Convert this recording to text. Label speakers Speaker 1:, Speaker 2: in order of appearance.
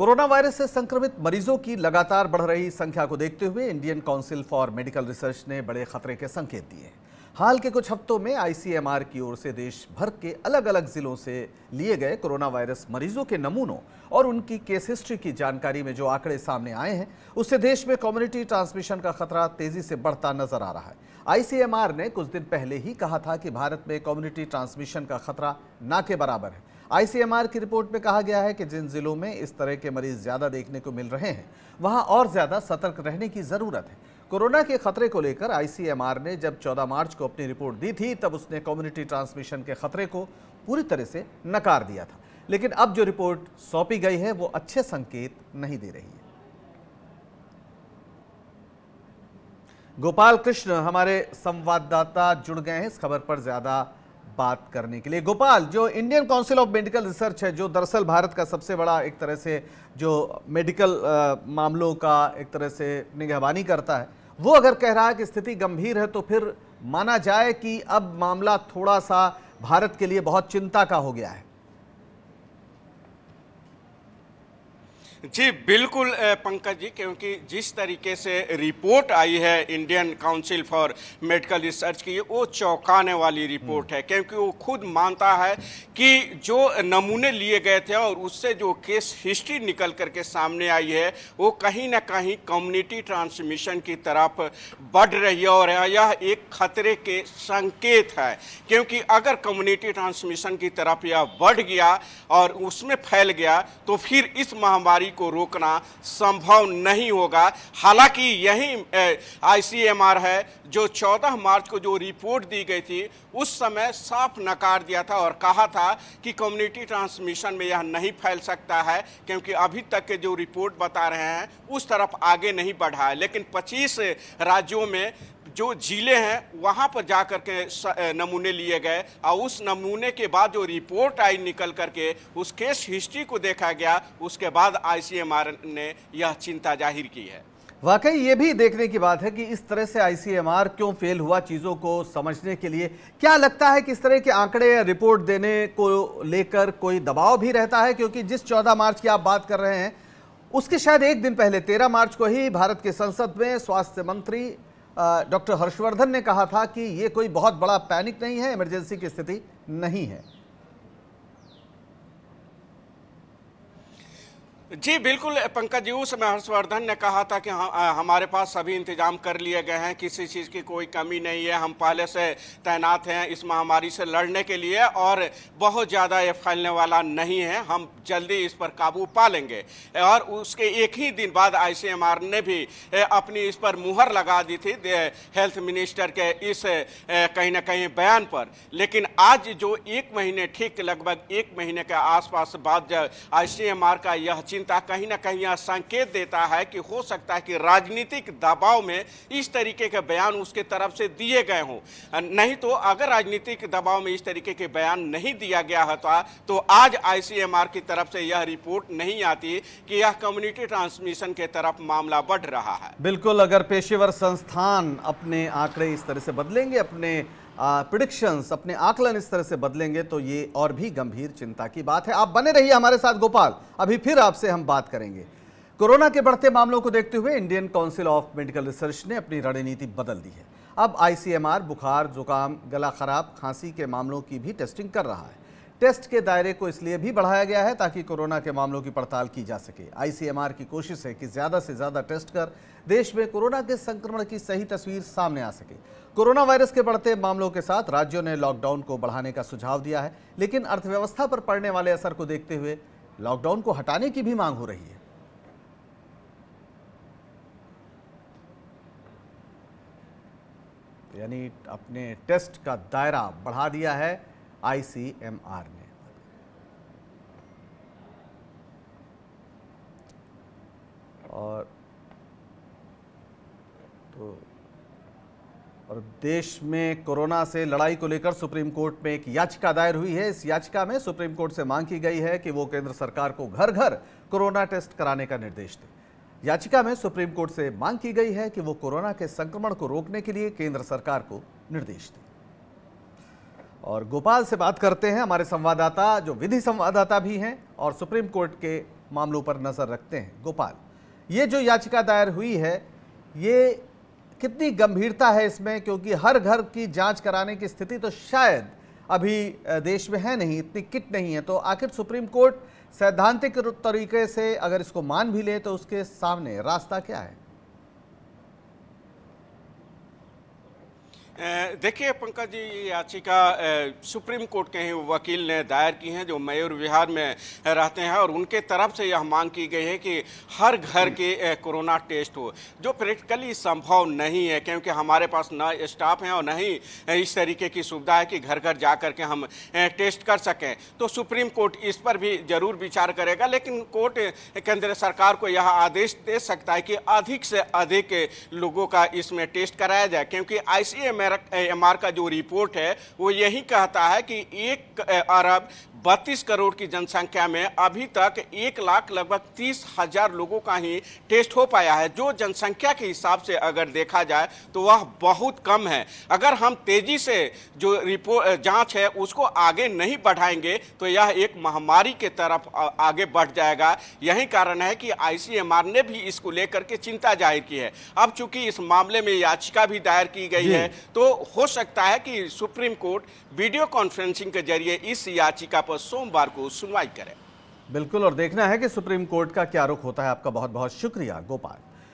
Speaker 1: Corona virus से संक्रमित मरीजों की लगातार बढ़ रही संख्या को देखते हुए Indian Council for Medical Research ने बड़े खतरे के संकेत दिए हाल के कुछ हफ्तों में आईसीएमआर की ओर से देश भर के अलग अलग जिलों से लिए गए कोरोना वायरस मरीजों के नमूनों और उनकी केस हिस्ट्री की जानकारी में जो आंकड़े सामने आए हैं उससे देश में कम्युनिटी ट्रांसमिशन का खतरा तेजी से बढ़ता नजर आ रहा है आईसीएमआर ने कुछ दिन पहले ही कहा था कि भारत में कम्युनिटी ट्रांसमिशन का खतरा ना के बराबर है आईसीएमआर की रिपोर्ट में कहा गया है कि जिन जिलों में इस तरह के मरीज ज्यादा देखने को मिल रहे हैं वहां और ज्यादा सतर्क रहने की जरूरत है कोरोना के खतरे को लेकर आईसीएमआर ने जब 14 मार्च को अपनी रिपोर्ट दी थी तब उसने कम्युनिटी ट्रांसमिशन के खतरे को पूरी तरह से नकार दिया था लेकिन अब जो रिपोर्ट सौंपी गई है वो अच्छे संकेत नहीं दे रही है गोपाल कृष्ण हमारे संवाददाता जुड़ गए हैं इस खबर पर ज्यादा बात करने के लिए गोपाल जो Indian Council of Medical Research है जो दरअसल भारत का सबसे बड़ा एक तरह से जो मेडिकल मामलों का एक तरह से निगहबानी करता है वो अगर कह रहा है कि स्थिति गंभीर है तो फिर माना जाए कि अब मामला थोड़ा सा भारत के लिए बहुत चिंता का हो गया है
Speaker 2: जी बिल्कुल पंकज जी क्योंकि जिस तरीके से रिपोर्ट आई है Indian Council for Medical Research की वो चौंकाने वाली रिपोर्ट हम्म। है क्योंकि वो खुद मानता है कि जो नमूने लिए गए थे और उससे जो केस हिस्ट्री निकल करके सामने आई है वो कहीं ना कहीं कम्युनिटी ट्रांसमिशन की तरफ बढ़ रही है और यह एक खतरे के संकेत है क्योंकि अगर कम्युनिटी ट्रांसमिशन की तरफ यह बढ़ गया और उसमें फैल गया तो फिर इस महामारी बढ़ोतरी को रोकना संभव नहीं होगा हालांकि यही आईसीएमआर है जो 14 मार्च को जो रिपोर्ट दी गई थी उस समय साफ नकार दिया था और कहा था कि कम्युनिटी ट्रांसमिशन में यह नहीं फैल सकता है क्योंकि अभी तक के जो रिपोर्ट बता रहे हैं उस तरफ आगे नहीं बढ़ा है लेकिन 25 राज्यों में जो जिले हैं वहाँ पर जा कर के नमूने लिए गए और उस नमूने के बाद जो रिपोर्ट आई निकल करके उस केस हिस्ट्री को देखा गया उसके बाद आईसीएमआर ने यह चिंता जाहिर की है
Speaker 1: वाकई ये भी देखने की बात है कि इस तरह से आईसीएमआर क्यों फेल हुआ चीज़ों को समझने के लिए क्या लगता है कि इस तरह के आंकड़े या रिपोर्ट देने को लेकर कोई दबाव भी रहता है क्योंकि जिस 14 मार्च की आप बात कर रहे हैं उसके शायद एक दिन पहले 13 मार्च को ही भारत के संसद में स्वास्थ्य मंत्री डॉक्टर हर्षवर्धन ने कहा था कि ये कोई बहुत बड़ा पैनिक नहीं है इमरजेंसी की स्थिति नहीं है
Speaker 2: जी बिल्कुल पंकज जी उस हर्षवर्धन ने कहा था कि हमारे पास सभी इंतजाम कर लिए गए हैं किसी चीज़ की कोई कमी नहीं है हम पहले से तैनात हैं इस महामारी से लड़ने के लिए और बहुत ज़्यादा ये फैलने वाला नहीं है हम जल्दी इस पर काबू पा लेंगे और उसके एक ही दिन बाद आई ने भी अपनी इस पर मुहर लगा दी थी हेल्थ मिनिस्टर के इस कहीं ना कहीं बयान पर लेकिन आज जो एक महीने ठीक लगभग एक महीने के आसपास बाद जब आई का यह चीज़ चिंता कहीं ना कहीं यह संकेत देता है कि हो सकता है कि राजनीतिक दबाव में इस तरीके के बयान उसके तरफ से दिए गए हों नहीं तो अगर राजनीतिक दबाव में इस तरीके के बयान नहीं दिया गया होता तो आज आईसीएमआर की तरफ से यह रिपोर्ट नहीं आती कि यह कम्युनिटी ट्रांसमिशन के तरफ मामला बढ़ रहा
Speaker 1: है बिल्कुल अगर पेशेवर संस्थान अपने आंकड़े इस तरह से बदलेंगे अपने प्रिडिक्शंस अपने आकलन इस तरह से बदलेंगे तो ये और भी गंभीर चिंता की बात है आप बने रहिए हमारे साथ गोपाल अभी फिर आपसे हम बात करेंगे कोरोना के बढ़ते मामलों को देखते हुए Indian Council of Medical Research ने अपनी रणनीति बदल दी है अब आईसीएमआर बुखार जुकाम गला खराब खांसी के मामलों की भी टेस्टिंग कर रहा है टेस्ट के दायरे को इसलिए भी बढ़ाया गया है ताकि कोरोना के मामलों की पड़ताल की जा सके आईसीएमआर की कोशिश है कि ज़्यादा से ज़्यादा टेस्ट कर देश में कोरोना के संक्रमण की सही तस्वीर सामने आ सके कोरोना वायरस के बढ़ते मामलों के साथ राज्यों ने लॉकडाउन को बढ़ाने का सुझाव दिया है लेकिन अर्थव्यवस्था पर पड़ने वाले असर को देखते हुए लॉकडाउन को हटाने की भी मांग हो रही है यानी अपने टेस्ट का दायरा बढ़ा दिया है आईसीएमआर ने और तो और देश में कोरोना से लड़ाई को लेकर सुप्रीम कोर्ट में एक याचिका दायर हुई है इस याचिका में सुप्रीम कोर्ट से मांग की गई है कि वो केंद्र सरकार को घर घर कोरोना टेस्ट कराने का निर्देश दे याचिका में सुप्रीम कोर्ट से मांग की गई है कि वो कोरोना के संक्रमण को रोकने के लिए केंद्र सरकार को निर्देश दे और गोपाल से बात करते हैं हमारे संवाददाता जो विधि संवाददाता भी हैं और सुप्रीम कोर्ट के मामलों पर नजर रखते हैं गोपाल ये जो याचिका दायर हुई है ये कितनी गंभीरता है इसमें क्योंकि हर घर की जांच कराने की स्थिति तो शायद अभी देश में है नहीं इतनी किट नहीं है तो आखिर सुप्रीम कोर्ट सैद्धांतिक तरीके से अगर इसको मान भी ले तो उसके सामने रास्ता क्या है
Speaker 2: देखिए पंकज जी ये याचिका सुप्रीम कोर्ट के ही वकील ने दायर की है जो मयूर विहार में रहते हैं और उनके तरफ से यह मांग की गई है कि हर घर के कोरोना टेस्ट हो जो प्रैक्टिकली संभव नहीं है क्योंकि हमारे पास ना स्टाफ हैं और न ही इस तरीके की सुविधा है कि घर घर जा कर के हम टेस्ट कर सकें तो सुप्रीम कोर्ट इस पर भी जरूर विचार करेगा लेकिन कोर्ट केंद्र सरकार को यह आदेश दे सकता है कि अधिक से अधिक लोगों का इसमें टेस्ट कराया जाए क्योंकि आई में एम का जो रिपोर्ट है वो यही कहता है कि एक अरब बत्तीस करोड़ की जनसंख्या में अभी तक एक लाख लगभग तीस हजार लोगों का ही टेस्ट हो पाया है जो जनसंख्या के हिसाब से अगर देखा जाए तो वह बहुत कम है अगर हम तेजी से जो रिपोर्ट जांच है उसको आगे नहीं बढ़ाएंगे तो यह एक महामारी के तरफ आगे बढ़ जाएगा यही कारण है कि आईसीएमआर ने भी इसको लेकर के चिंता जाहिर की है अब चूंकि इस मामले में याचिका भी दायर की गई है तो हो सकता है कि सुप्रीम कोर्ट वीडियो कॉन्फ्रेंसिंग के जरिए इस याचिका पर सोमवार को सुनवाई करें
Speaker 1: बिल्कुल और देखना है कि सुप्रीम कोर्ट का क्या रुख होता है आपका बहुत बहुत शुक्रिया गोपाल